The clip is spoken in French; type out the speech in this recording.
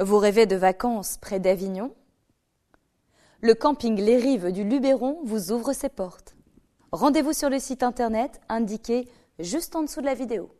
Vous rêvez de vacances près d'Avignon Le camping Les Rives du Luberon vous ouvre ses portes. Rendez-vous sur le site internet indiqué juste en dessous de la vidéo.